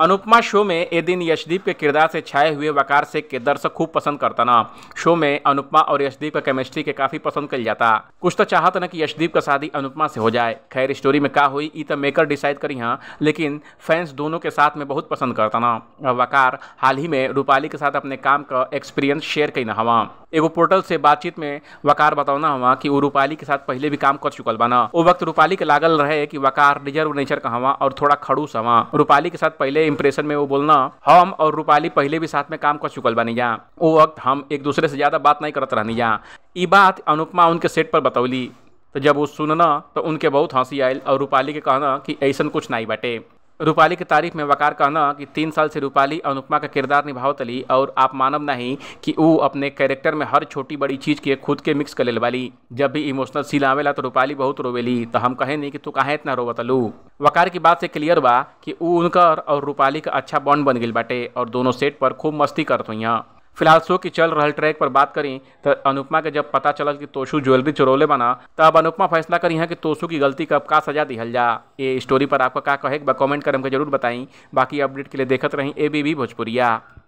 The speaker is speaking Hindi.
अनुपमा शो में ए दिन यशदीप के किरदार से छाए हुए वकार शेख के दर्शक खूब पसंद करता ना शो में अनुपमा और यशदीप का केमिस्ट्री के काफी पसंद कर जाता कुछ तो चाहत ना कि यशदीप का शादी अनुपमा से हो जाए खैर स्टोरी में का हुई ई तो मेकर डिसाइड करी हाँ लेकिन फैंस दोनों के साथ में बहुत पसंद करता ना वकार हाल ही में रूपाली के साथ अपने काम का एक्सपीरियंस शेयर कई ना हवा एगो पोर्टल से बातचीत में वकार बताना हवा कि वो रूपाली के साथ पहले भी काम कर चुकल बना वो वक्त रूपाली के लागल रहे कि वकार रिजर्व नेचर का हवा और थोड़ा खड़ूस हवा रूपाली के साथ पहले इम्प्रेशन में वो बोलना हम और रूपाली पहले भी साथ में काम कर चुकल बानी जा वो वक्त हम एक दूसरे से ज़्यादा बात नहीं करत रहनी जा ई बात अनुपमा उनके सेट पर बतौली तो जब वो सुनना तो उनके बहुत हंसी आयल और रूपाली के कहना कि ऐसा कुछ नहीं बटे रूपाली की तारीफ में वकार कहना कि तीन साल से रूपाली अनुपमा का किरदार निभावत अली और आप मानब नहीं कि वो अपने कैरेक्टर में हर छोटी बड़ी चीज़ के खुद के मिक्स कर ले वाली जब भी इमोशनल सीन आवेला तो रूपाली बहुत रोवेली तो हम कहें नहीं कि तू कहाँ इतना रोवत वकार की बात से क्लियर बा कि वो और रूपाली का अच्छा बॉन्ड बन गई बाटे और दोनों सेट पर खूब मस्ती करत हुई फिलहाल शो की चल रहल ट्रैक पर बात करें तो अनुपमा के जब पता चल कि तोशु ज्वेलरी चोरौले बना तब अनुपमा फैसला करी है कि तोशु की गलती का का सजा दिहल जा ये स्टोरी पर आपका का कहे कमेंट कर हमको जरूर बताएं बाकी अपडेट के लिए देखत रहें ए बी भोजपुरिया